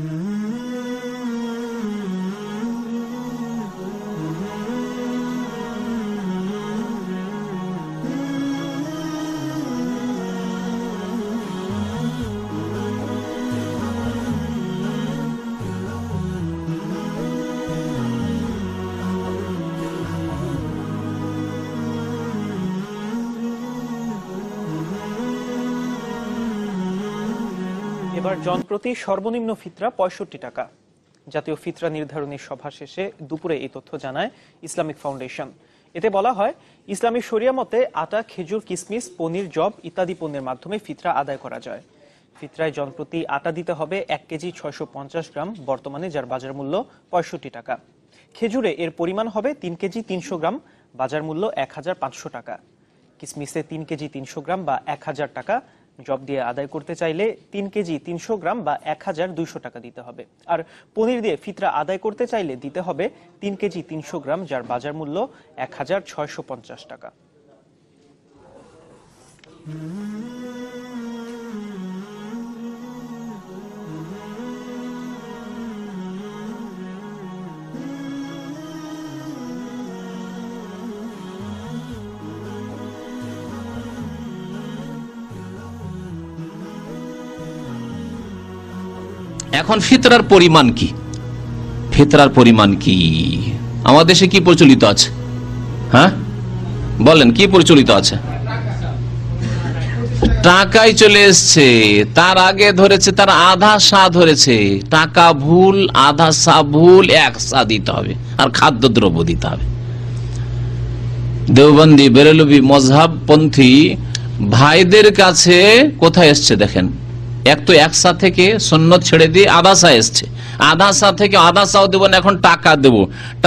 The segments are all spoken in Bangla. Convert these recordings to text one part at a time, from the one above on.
Mm-hmm. জুমার জনপ্রতি সর্বনিম্ন ফিতরা পঁয়ষট্টি টাকা জাতীয় ফিতরা নির্ধারণী সভা শেষে দুপুরে এই তথ্য জানায় ইসলামিক ফাউন্ডেশন এতে বলা হয় ইসলামী সরিয়া মতে আটা খেজুর কিসমিস পনির জব ইত্যাদি পণ্যের মাধ্যমে ফিতরা আদায় করা যায় ফিতরায় জনপ্রতি আটা দিতে হবে এক কেজি ছয়শো গ্রাম বর্তমানে যার বাজার মূল্য পঁয়ষট্টি টাকা খেজুরে এর পরিমাণ হবে তিন কেজি তিনশো গ্রাম বাজার মূল্য এক টাকা কিসমিসে তিন কেজি তিনশো গ্রাম বা এক টাকা জব দিয়ে আদায় করতে চাইলে তিন কেজি তিনশো গ্রাম বা এক হাজার দুইশো টাকা দিতে হবে আর পনির দিয়ে ফিতরা আদায় করতে চাইলে দিতে হবে তিন কেজি তিনশো গ্রাম যার বাজার মূল্য এক হাজার ছয়শো পঞ্চাশ টাকা এখন ফিতরার পরিমাণ কি ফিতরার পরিমাণ কি আমাদের দেশে কি প্রচলিত আছে হ্যাঁ বলেন কি প্রচলিত আছে টাকাই চলে এসছে তার আগে ধরেছে তার আধা সা ধরেছে টাকা ভুল আধা সা ভুল এক সা দিতে হবে আর খাদ্য দ্রব্য দিতে হবে দেওবন্দি বেরেলবি মজহাবপন্থী ভাইদের কাছে কোথায় এসছে দেখেন এক তো একসা থেকে সন্ন্যত ছেড়ে দিয়ে আদাসা এসছে আদাসা থেকে আদাসাও দেবো না এখন টাকা দেব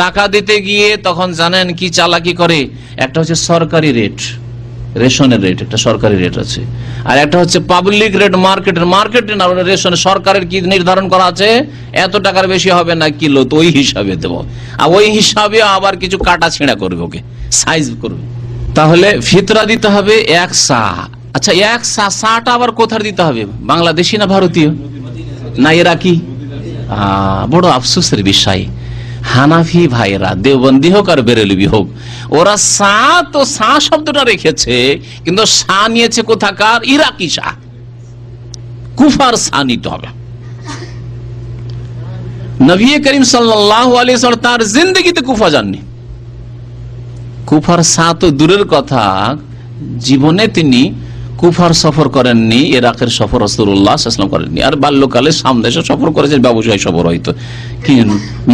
টাকা দিতে গিয়ে তখন জানেন কি চালাকি করে একটা হচ্ছে সরকারি রেট রেশনের রেট একটা সরকারি রেট আছে আর একটা হচ্ছে পাবলিক রেট মার্কেটের মার্কেট রেশন সরকারের কি নির্ধারণ করা আছে এত টাকার বেশি হবে না কিলো তো ওই হিসাবে দেবো আর ওই হিসাবে আবার কিছু কাটা ছেঁড়া করবে ওকে সাইজ করবে তাহলে ফিতরা দিতে হবে এক সা আচ্ছা এক ষাট আবার কোথার দিতে হবে বাংলাদেশি না ভারতীয় না ইরাকি বড় আফসোসের বিষয় হানাফি ভাইরা দেওবন্দি হোক আর বেরেলবি হোক ওরা সা তো সা শব্দটা রেখেছে কিন্তু সা নিয়েছে কোথাকার ইরাকি সা কুফার সা নিতে হবে নবী করিম সাল্লাম তার জিন্দগিতে কুফা যাননি কুফার সা তো দূরের কথা জীবনে তিনি কুফার সফর করেননি এরাকের সফর রসুল্লাহ ইসলাম করেননি আর বাল্যকালে সামদেশে সফর করেছেন ব্যবসায় সফর হয়তো কি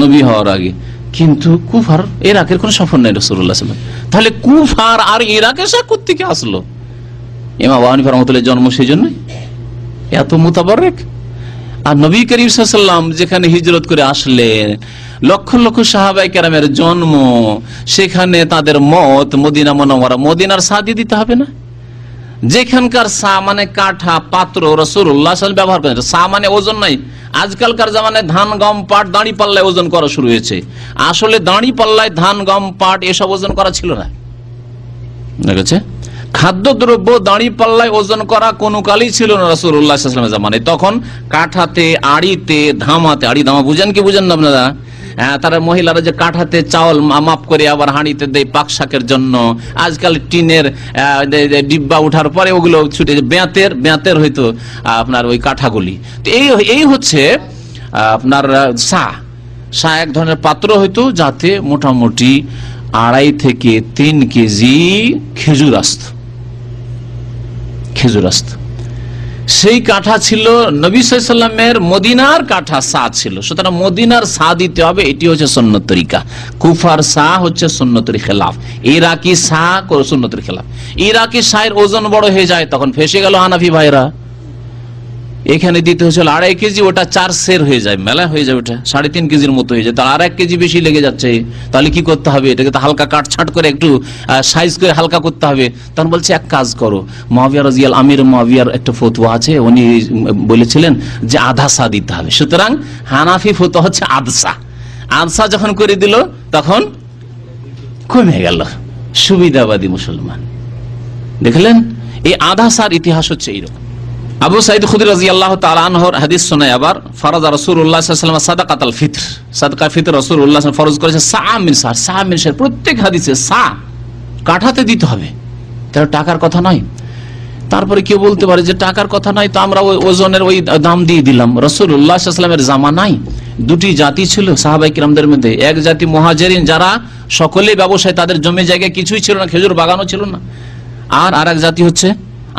নবী হওয়ার আগে কিন্তু কুফার এরাকের কোন সফর নেই রসুল্লাহ তাহলে কুফার আর ইরাকের সাক্ষর থেকে আসলো ইমা বাহানি ফরমতুল্লের জন্ম সেই জন্যই এত মোতাবারেক আর নবী করিম সাল্লাম যেখানে হিজরত করে আসলেন লক্ষ লক্ষ সাহাবাই কেরামের জন্ম সেখানে তাদের মত মদিনা মনোমরা মদিনার সাদি দিতে হবে না যেখানকার সা মানে কাঠা পাত্র রসুল্লাহ ব্যবহার করেন সা মানে ওজন নাই আজকালকার জামানায় ধান গম পাট দাঁড়ি পাল্লায় ওজন করা শুরু হয়েছে আসলে দাঁড়ি পাল্লায় ধান গম পাট এসব ওজন করা ছিল না খাদ্যদ্রব্য দাঁড়ি পাল্লায় ওজন করা কোনো কালই ছিল না উল্লাহ জামানে তখন কাঠাতে আড়িতে ধামাতে আড়ি ধামা বুঝেন কি বুঝেন না আপনারা হ্যাঁ, তারা মহিলারা যে কাঠাতে চাউল মাপ করে আবার হাঁড়িতে দেয় পাক শাকের জন্য আজকাল টিনের ডিব্বা উঠার পরে ওগুলো ছুটে ব্যাঁতের ব্যাঁতের হয়তো আপনার ওই কাঠাগুলি তো এই এই হচ্ছে আপনার সা সা এক ধরনের পাত্র হয়তো যাতে মোটামুটি আড়াই থেকে তিন কেজি খেজুর আস্ত খেজুর আস্ত সেই কাঠা ছিল নবী সাইসাল্লামের মদিনার কাঠা সা ছিল সুতরাং মদিনার সা দিতে হবে এটি হচ্ছে সন্ন্যতরিকা তরিকা কুফার সা হচ্ছে সন্ন্যতের খেলাফ ইরাকি সা সন্ন্যতের খেলাফ ইরাকি সাহের ওজন বড় হয়ে যায় তখন ফেসে গেল হানাফি ভাইরা এখানে দিতে হচ্ছে আড়াই কেজি ওটা চার সের হয়ে যায় মেলা হয়ে যাবে ওটা সাড়ে তিন কেজির মতো হয়ে যায় তার আর এক কেজি বেশি লেগে যাচ্ছে তাহলে কি করতে হবে এটাকে তো হালকা কাটছাট করে একটু সাইজ করে হালকা করতে হবে তখন বলছে এক কাজ করো মহাবিয়া রাজিয়াল আমির মহাবিয়ার একটা ফতুয়া আছে উনি বলেছিলেন যে আধা সা দিতে হবে সুতরাং হানাফি ফতুয়া হচ্ছে আদসা আদসা যখন করে দিল তখন কমে গেল সুবিধাবাদী মুসলমান দেখলেন এই আধা সার ইতিহাস হচ্ছে এইরকম আবু সাইদ খুদ রাজি আল্লাহ আনহর হাদিস শোনায় আবার ফরাজ রসুল উল্লাহ সাল্লাম সাদা কাতাল ফিতর সাদকা ফিতর রসুল উল্লাহ ফরজ করেছে সাহামিন সার সাহামিন সার প্রত্যেক হাদিসে সা কাঠাতে দিতে হবে তার টাকার কথা নয় তারপরে কেউ বলতে পারে যে টাকার কথা নয় তো আমরা ওই ওজনের ওই দাম দিয়ে দিলাম রসুল উল্লাহামের জামা নাই দুটি জাতি ছিল সাহাবাই কিরামদের মধ্যে এক জাতি মহাজেরিন যারা সকলেই ব্যবসায় তাদের জমি জায়গায় কিছুই ছিল না খেজুর বাগানও ছিল না আর আরেক জাতি হচ্ছে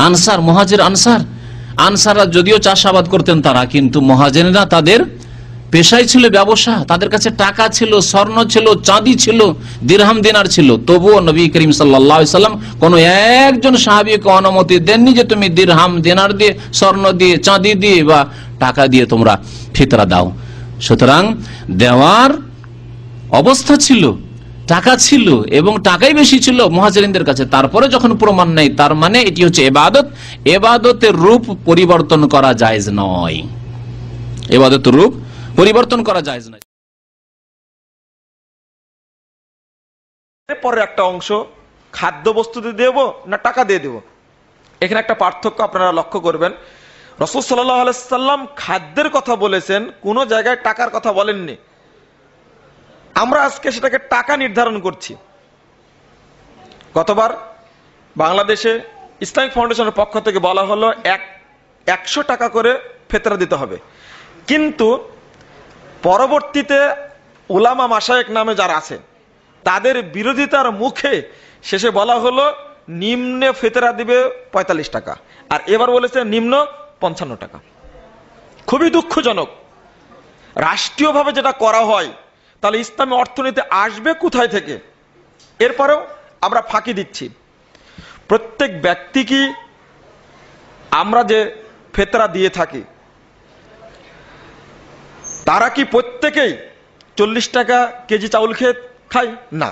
আনসার মহাজের আনসার আনসাররা যদিও চাষাবাদ করতেন তারা কিন্তু মহাজেনেরা তাদের পেশাই ছিল ব্যবসা তাদের কাছে টাকা ছিল স্বর্ণ ছিল চাঁদি ছিল দিরহাম দিনার ছিল তবুও নবী করিম সাল্লাম কোন একজন সাহাবিকে অনুমতি দেননি যে তুমি দিরহাম দিনার দিয়ে স্বর্ণ দিয়ে চাঁদি দিয়ে বা টাকা দিয়ে তোমরা ফিতরা দাও সুতরাং দেওয়ার অবস্থা ছিল টাকা ছিল এবং টাকাই বেশি ছিল মহাজারিনদের কাছে তারপরে যখন প্রমাণ নেই তার মানে এটি হচ্ছে এবাদত এবাদতের রূপ পরিবর্তন করা যায় নয় এবাদতের রূপ পরিবর্তন করা যায় নয় পরের একটা অংশ খাদ্য দিয়ে দেবো না টাকা দিয়ে দেবো এখানে একটা পার্থক্য আপনারা লক্ষ্য করবেন রসদ সাল্লাহ আলাইসাল্লাম খাদ্যের কথা বলেছেন কোনো জায়গায় টাকার কথা বলেননি আমরা আজকে সেটাকে টাকা নির্ধারণ করছি গতবার বাংলাদেশে ইসলামিক ফাউন্ডেশনের পক্ষ থেকে বলা হলো এক একশো টাকা করে ফেতরা দিতে হবে কিন্তু পরবর্তীতে ওলামা মাসায়েক নামে যারা আছে তাদের বিরোধিতার মুখে শেষে বলা হলো নিম্নে ফেতরা দিবে ৪৫ টাকা আর এবার বলেছে নিম্ন পঞ্চান্ন টাকা খুবই দুঃখজনক রাষ্ট্রীয়ভাবে যেটা করা হয় তাহলে ইসলামী অর্থনীতি আসবে কোথায় থেকে এরপরেও আমরা ফাঁকি দিচ্ছি প্রত্যেক ব্যক্তি কি আমরা যে ফেতরা দিয়ে থাকি তারা কি প্রত্যেকেই চল্লিশ টাকা কেজি চাউল খেয়ে খায় না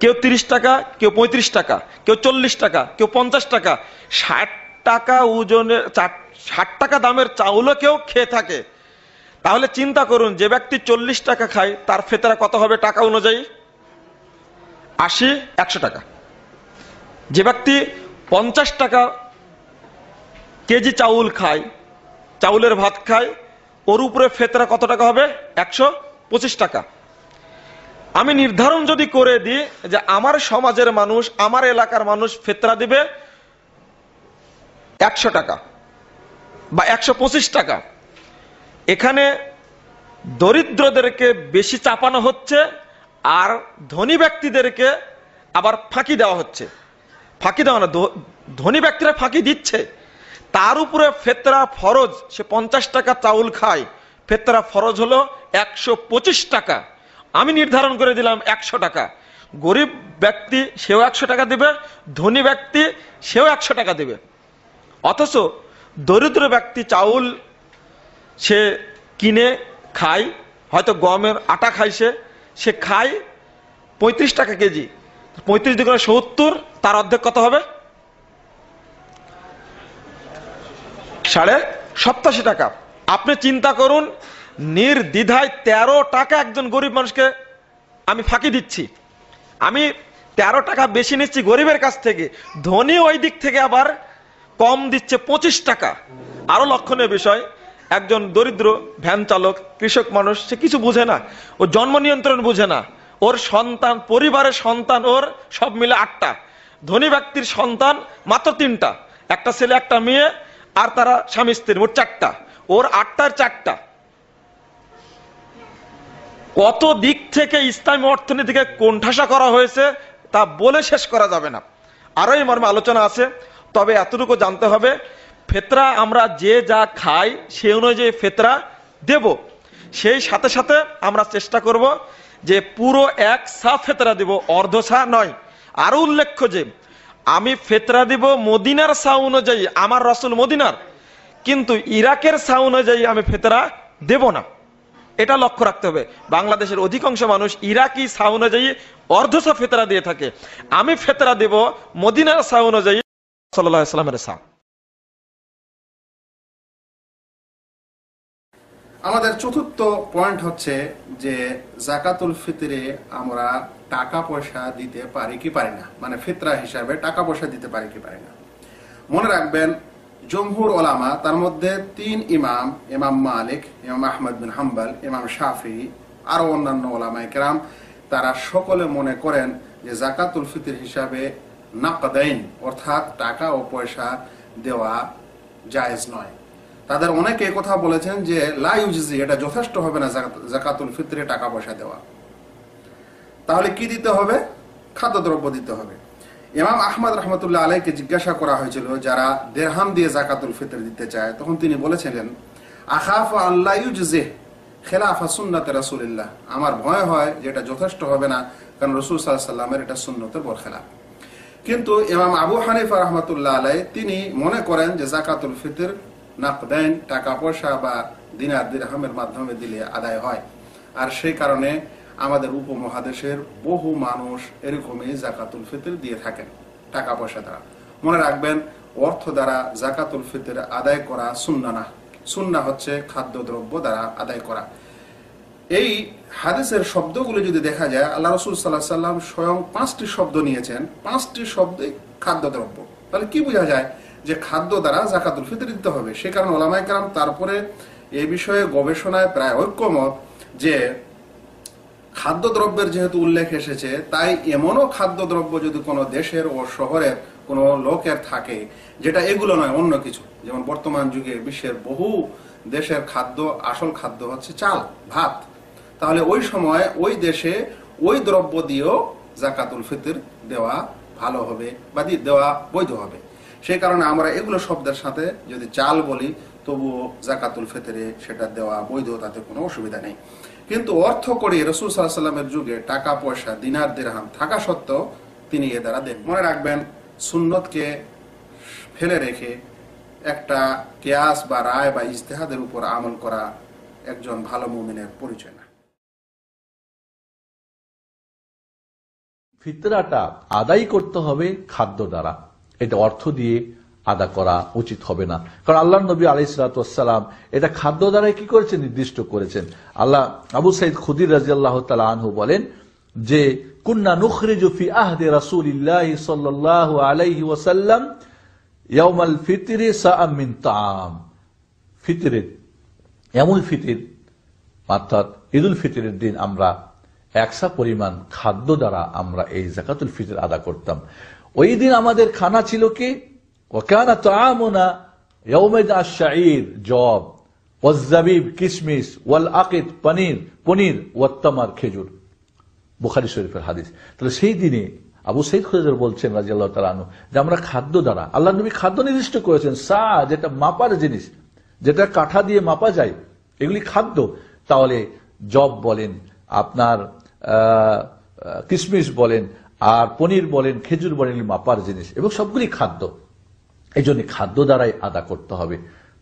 কেউ ৩০ টাকা কেউ ৩৫ টাকা কেউ চল্লিশ টাকা কেউ পঞ্চাশ টাকা ষাট টাকা ওজনের ষাট টাকা দামের চাউলও কেউ খেয়ে থাকে তাহলে চিন্তা করুন যে ব্যক্তি চল্লিশ টাকা খায় তার ফেতরা কত হবে টাকা অনুযায়ী আশি একশো টাকা যে ব্যক্তি পঞ্চাশ টাকা কেজি চাউল খায় চাউলের ভাত খায় ওর উপরে ফেতরা কত টাকা হবে একশো পঁচিশ টাকা আমি নির্ধারণ যদি করে দিই যে আমার সমাজের মানুষ আমার এলাকার মানুষ ফেতরা দিবে একশো টাকা বা একশো টাকা এখানে দরিদ্রদেরকে বেশি চাপানো হচ্ছে আর ধনী ব্যক্তিদেরকে আবার ফাঁকি দেওয়া হচ্ছে ফাঁকি দেওয়া না ধনী ব্যক্তিরা ফাঁকি দিচ্ছে তার উপরে ফেতরা ফরজ সে পঞ্চাশ টাকা চাউল খায় ফেতরা ফরজ হলো একশো টাকা আমি নির্ধারণ করে দিলাম একশো টাকা গরিব ব্যক্তি সেও একশো টাকা দেবে ধনী ব্যক্তি সেও একশো টাকা দেবে অথচ দরিদ্র ব্যক্তি চাউল সে কিনে খায় হয়তো গমের আটা খায় সে সে খায় পঁয়ত্রিশ টাকা কেজি পঁয়ত্রিশ দিকে সত্তর তার অর্ধেক কত হবে সাড়ে সপ্তাশি টাকা আপনি চিন্তা করুন নির্দ্বিধায় ১৩ টাকা একজন গরিব মানুষকে আমি ফাঁকি দিচ্ছি আমি ১৩ টাকা বেশি নিচ্ছি গরিবের কাছ থেকে ধনী ওই দিক থেকে আবার কম দিচ্ছে ২৫ টাকা আরো লক্ষণীয় বিষয় একজন দরিদ্র ভ্যান চালক কৃষক মানুষ সে কিছু বুঝে না ও জন্ম নিয়ন্ত্রণ বুঝে না ওর সন্তান পরিবারের সন্তান ওর সব মিলে আটটা ধনী ব্যক্তির সন্তান মাত্র তিনটা একটা ছেলে একটা মেয়ে আর তারা স্বামী স্ত্রী ওর চারটা ওর আটটার চারটা কত দিক থেকে ইসলামী অর্থনীতিকে কোণঠাসা করা হয়েছে তা বলে শেষ করা যাবে না আরো এই মর্মে আলোচনা আছে তবে এতটুকু জানতে হবে ফেতরা আমরা যে যা খাই সে অনুযায়ী ফেতরা দেব সেই সাথে সাথে আমরা চেষ্টা করব যে পুরো এক সা ফেতরা দেব অর্ধ সা নয় আরও উল্লেখ্য যে আমি ফেতরা দিব মদিনার সা অনুযায়ী আমার রসুল মদিনার কিন্তু ইরাকের সা অনুযায়ী আমি ফেতরা দেব না এটা লক্ষ্য রাখতে হবে বাংলাদেশের অধিকাংশ মানুষ ইরাকি সা অনুযায়ী সা ফেতরা দিয়ে থাকে আমি ফেতরা দেব মদিনার সা অনুযায়ী সাল্লাহ সাল্লামের সা আমাদের চতুর্থ পয়েন্ট হচ্ছে যে জাকাতুল ফিতরে আমরা টাকা পয়সা দিতে পারি কি পারি না মানে ফিতরা হিসাবে টাকা পয়সা দিতে পারি কি পারি না মনে রাখবেন জমহুর ওলামা তার মধ্যে তিন ইমাম ইমাম মালিক ইমাম আহমদ বিন হাম্বাল ইমাম শাফি আরও অন্যান্য ওলামা কেরাম তারা সকলে মনে করেন যে জাকাতুল ফিতির হিসাবে নাকদাইন অর্থাৎ টাকা ও পয়সা দেওয়া জায়েজ নয় তাদের অনেকে কথা বলেছেন যে লাইউজি এটা যথেষ্ট হবে না জাকাতুল ফিতরে টাকা পয়সা দেওয়া তাহলে কি দিতে হবে খাদ্যদ্রব্য দিতে হবে ইমাম আহমদ রহমতুল্লাহ আলাইকে জিজ্ঞাসা করা হয়েছিল যারা দেড়হাম দিয়ে জাকাতুল ফিতর দিতে চায় তখন তিনি বলেছিলেন আখাফ আল্লাহ ইউজে খেলাফা সুন্নতে রসুলিল্লাহ আমার ভয় হয় যে এটা যথেষ্ট হবে না কারণ রসুল সাল্লামের এটা সুন্নতের খেলা কিন্তু ইমাম আবু হানিফা রহমতুল্লাহ আলাই তিনি মনে করেন যে জাকাতুল ফিতর নাকদেন টাকা পয়সা বা দিনার দিরহামের মাধ্যমে দিলে আদায় হয় আর সেই কারণে আমাদের উপমহাদেশের বহু মানুষ এরকমই জাকাতুল ফিতর দিয়ে থাকেন টাকা পয়সা দ্বারা মনে রাখবেন অর্থ দ্বারা জাকাতুল ফিতর আদায় করা সুন্নানা না সুন্না হচ্ছে খাদ্যদ্রব্য দ্বারা আদায় করা এই হাদিসের শব্দগুলো যদি দেখা যায় আল্লাহ রসুল সাল্লাহ সাল্লাম স্বয়ং পাঁচটি শব্দ নিয়েছেন পাঁচটি শব্দে খাদ্যদ্রব্য তাহলে কি বোঝা যায় যে খাদ্য দ্বারা জাকাতুল ফিতর দিতে হবে সে কারণে ওলামাইকার তারপরে এ বিষয়ে গবেষণায় প্রায় ঐক্যমত যে খাদ্যদ্রব্যের যেহেতু উল্লেখ এসেছে তাই এমনও খাদ্যদ্রব্য যদি কোনো দেশের ও শহরের কোনো লোকের থাকে যেটা এগুলো নয় অন্য কিছু যেমন বর্তমান যুগে বিশ্বের বহু দেশের খাদ্য আসল খাদ্য হচ্ছে চাল ভাত তাহলে ওই সময় ওই দেশে ওই দ্রব্য দিয়েও জাকাতুল ফিতর দেওয়া ভালো হবে বা দেওয়া বৈধ হবে সেই কারণে আমরা এগুলো শব্দের সাথে যদি চাল বলি তবুও জাকাতুল ফেতরে সেটা দেওয়া বৈধ তাতে কোনো অসুবিধা নেই কিন্তু অর্থ করে রসুল সাল্লামের যুগে টাকা পয়সা দিনার দেরহাম থাকা সত্ত্বেও তিনি এ দ্বারা দেন মনে রাখবেন সুন্নতকে ফেলে রেখে একটা কেয়াস বা রায় বা ইজতেহাদের উপর আমল করা একজন ভালো মুমিনের পরিচয় না ফিতরাটা আদায় করতে হবে খাদ্য দ্বারা এটা অর্থ দিয়ে আদা করা উচিত হবে না কারণ আল্লাহ নবী আলাইসালাম এটা খাদ্য দ্বারাই কি করেছেন নির্দিষ্ট করেছেন আল্লাহ আবু সাইদ খুদির রাজি আল্লাহ তালা আনহু বলেন যে কুন্না জুফি আহদে রাসুলিল্লাহ সাল্লাহ আলাইহি ওয়াসাল্লাম ইয়ামাল ফিতিরে সামিন তাম ফিতিরের এমন ফিতির অর্থাৎ ঈদুল ফিতিরের দিন আমরা একসা পরিমাণ খাদ্য দ্বারা আমরা এই জাকাতুল ফিতর আদা করতাম ওই দিন আমাদের খানা ছিল কি ওকানা তো আমনা জব ওজাবিব কিশমিশ ওয়াল আকিদ পনির পনির ওয়াত্তামার খেজুর বুখারি শরীফের হাদিস তাহলে সেই দিনে আবু সৈদ খুজার বলছেন রাজিয়াল্লাহ তালু যে আমরা খাদ্য দ্বারা আল্লাহ নবী খাদ্য নির্দিষ্ট করেছেন সা যেটা মাপার জিনিস যেটা কাঠা দিয়ে মাপা যায় এগুলি খাদ্য তাহলে জব বলেন আপনার কিশমিশ বলেন আর পনির বলেন খেজুর বলেন মাপার জিনিস এবং সবগুলি খাদ্য এই জন্য খাদ্য দ্বারাই আদা করতে হবে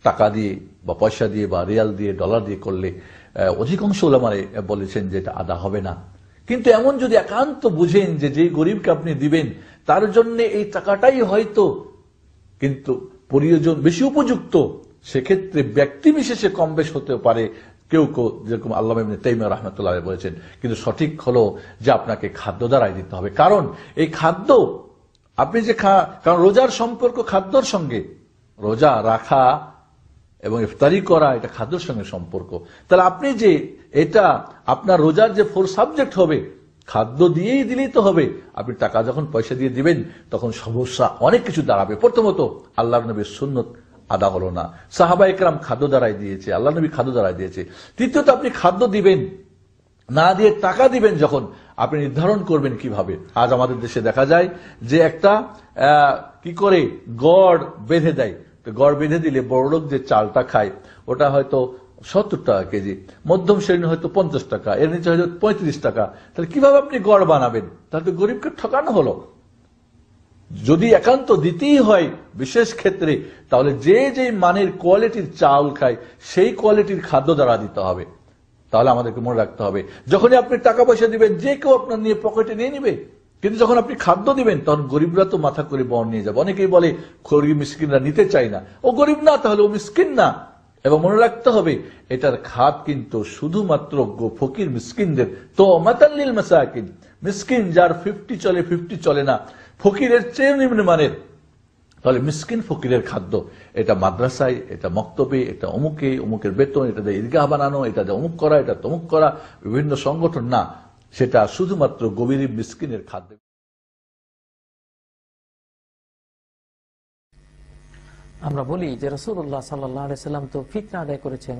টাকা দিয়ে বা পয়সা দিয়ে বা রিয়াল দিয়ে ডলার দিয়ে করলে অধিকাংশ ওলামারে বলেছেন যে এটা আদা হবে না কিন্তু এমন যদি একান্ত বুঝেন যে যে গরিবকে আপনি দিবেন তার জন্য এই টাকাটাই হয়তো কিন্তু প্রয়োজন বেশি উপযুক্ত সেক্ষেত্রে ব্যক্তি বিশেষে কম বেশ হতে পারে কেউ কেউ যেরকম আল্লাহ তেইমা রহমতুল্লাহ বলেছেন কিন্তু সঠিক হলো যে আপনাকে খাদ্য দ্বারাই দিতে হবে কারণ এই খাদ্য আপনি যে খা কারণ রোজার সম্পর্ক খাদ্যর সঙ্গে রোজা রাখা এবং ইফতারি করা এটা খাদ্যর সঙ্গে সম্পর্ক তাহলে আপনি যে এটা আপনার রোজার যে ফোর সাবজেক্ট হবে খাদ্য দিয়েই দিলেই তো হবে আপনি টাকা যখন পয়সা দিয়ে দিবেন তখন সমস্যা অনেক কিছু দাঁড়াবে প্রথমত আল্লাহ নবীর সুন্নত আদা হলো না সাহাবা একরাম খাদ্য দ্বারাই দিয়েছে আল্লাহ নবী খাদ্য দ্বারাই দিয়েছে তৃতীয়ত আপনি খাদ্য দিবেন না দিয়ে টাকা দিবেন যখন আপনি নির্ধারণ করবেন কিভাবে আজ আমাদের দেশে দেখা যায় যে একটা কি করে গড় বেঁধে দেয় তো গড় বেঁধে দিলে বড়লোক যে চালটা খায় ওটা হয়তো সত্তর টাকা কেজি মধ্যম শ্রেণী হয়তো পঞ্চাশ টাকা এর নিচে হয়তো পঁয়ত্রিশ টাকা তাহলে কিভাবে আপনি গড় বানাবেন তাহলে তো গরিবকে ঠকানো হলো যদি একান্ত দিতেই হয় বিশেষ ক্ষেত্রে তাহলে যে যে মানের কোয়ালিটির চাল খায় সেই কোয়ালিটির খাদ্য দ্বারা দিতে হবে তাহলে আমাদেরকে মনে রাখতে হবে যখনই আপনি টাকা পয়সা দিবেন যে কেউ আপনার নিয়ে পকেটে নিয়ে নিবে কিন্তু যখন আপনি খাদ্য দিবেন তখন গরিবরা তো মাথা করে বন নিয়ে যাবে অনেকেই বলে গরিব মিসকিনরা নিতে চায় না ও গরিব না তাহলে ও মিসকিন না এবং মনে রাখতে হবে এটার খাদ কিন্তু শুধুমাত্র ফকির মিসকিনদের তো মাতাল্লিল মাসাকিন মিসকিন যার ফিফটি চলে ফিফটি চলে না ফকিরের চেয়ে নিম্ন মানের তাহলে মিসকিন ফকিরের খাদ্য এটা মাদ্রাসায় এটা মক্তবে এটা অমুকে অমুকের বেতন এটা দিয়ে ঈদগাহ বানানো এটা দিয়ে অমুক করা এটা তমুক করা বিভিন্ন সংগঠন না সেটা শুধুমাত্র গভীর মিসকিনের খাদ্য আমরা বলি যে রসুল্লাহ সাল্লাম তো ফিতনা আদায় করেছেন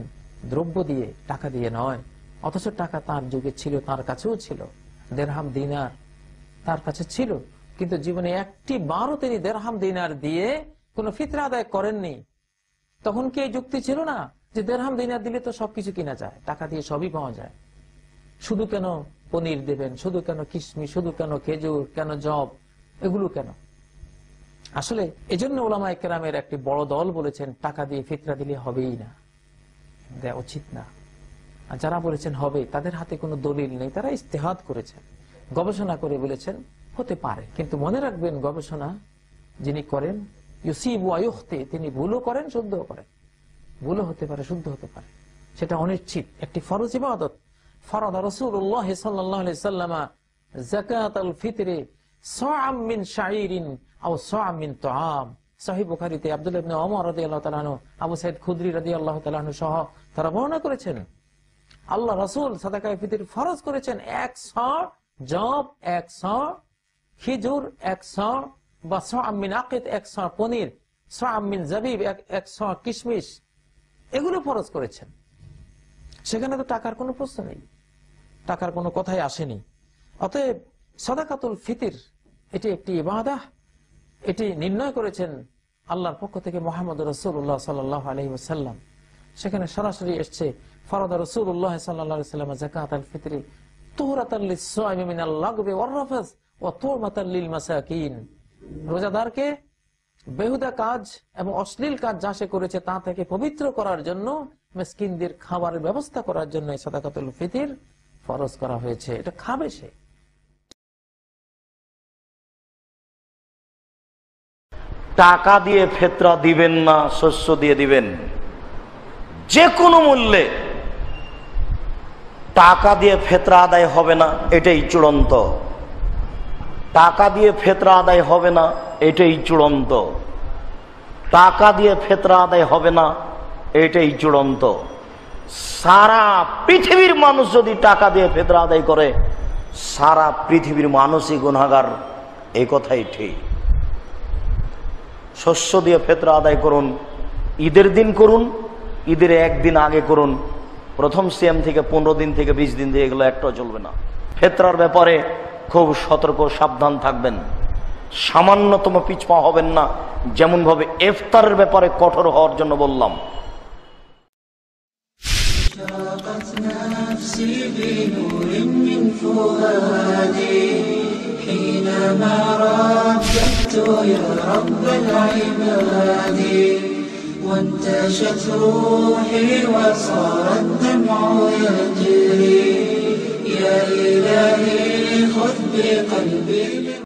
দ্রব্য দিয়ে টাকা দিয়ে নয় অথচ টাকা তার যুগে ছিল তার কাছেও ছিল দেড়হাম দিনার তার কাছে ছিল কিন্তু জীবনে একটি বারো তিনি দেড়হাম দিনার দিয়ে কোন ফিতরা আদায় করেননি তখন কি এই যুক্তি ছিল না যে দেড়হাম দিনার দিলে তো সবকিছু কিনা যায় টাকা দিয়ে সবই পাওয়া যায় শুধু কেন পনির দেবেন শুধু কেন কিশমি শুধু কেন খেজুর কেন জব এগুলো কেন আসলে এজন্য ওলামা একরামের একটি বড় দল বলেছেন টাকা দিয়ে ফিতরা দিলে হবেই না দেয়া উচিত না আর যারা বলেছেন হবে তাদের হাতে কোনো দলিল নেই তারা ইস্তেহাত করেছেন গবেষণা করে বলেছেন হতে পারে কিন্তু মনে রাখবেন গবেষণা যিনি করেন ইউসিব আয়ুক্তে তিনি ভুলও করেন শুদ্ধও করেন ভুলও হতে পারে শুদ্ধ হতে পারে সেটা অনিশ্চিত একটি ফরজ ইবাদত ফরদ রসুল্লাহ সাল্লামা জাকাত আল ফিতরে বুখারিতে খুদরি তারা বর্ণনা করেছেন আল্লাহ রসুল সাদা ফিতর ফরজ করেছেন এক সব জব সব খিজুর এক শ বা সিন আকিদ এক শ পনির সিন জাবিব এক শ কিশমিশ এগুলো ফরজ করেছেন সেখানে তো টাকার কোনো প্রশ্ন নেই টাকার কোনো কথাই আসেনি অতএব সদাকাতুল ফিতির এটি একটি ইবাদা এটি নির্ণয় করেছেন আল্লাহর পক্ষ থেকে মোহাম্মদ রসুল্লাহ সাল্লাহ আলহি সেখানে সরাসরি এসছে ফরদ রসুল্লাহ সাল্লাহ সাল্লাম জাকাত আল ফিতরি তোহরাত অত রোজাদারকে বেহুদা কাজ এবং অশ্লীল কাজ যা সে করেছে তা থেকে পবিত্র করার জন্য মেসকিনদের খাবারের ব্যবস্থা করার জন্য সাদাকাতুল ফিতির ফরজ করা হয়েছে এটা খাবে সে টাকা দিয়ে ফেতরা দিবেন না শস্য দিয়ে দিবেন যে কোনো মূল্যে টাকা দিয়ে ফেতরা আদায় হবে না এটাই চূড়ান্ত টাকা দিয়ে ফেতরা আদায় হবে না এটাই চূড়ান্ত টাকা দিয়ে ফেতরা আদায় হবে না এটাই চূড়ান্ত সারা পৃথিবীর মানুষ যদি টাকা দিয়ে ফেতরা আদায় করে সারা পৃথিবীর মানুষই গুণাগার এই কথাই ঠিক শস্য দিয়ে ফেতরা আদায় করুন ঈদের দিন করুন ঈদের একদিন আগে করুন প্রথম সিএম থেকে পনেরো দিন থেকে বিশ দিন দিয়ে এগুলো একটাও চলবে না ফেতরার ব্যাপারে খুব সতর্ক সাবধান থাকবেন সামান্যতম পিছপা হবেন না যেমনভাবে এফতারের ব্যাপারে কঠোর হওয়ার জন্য বললাম وانتشت روحي وصار الدمع يجري يا إلهي بخطب قلبي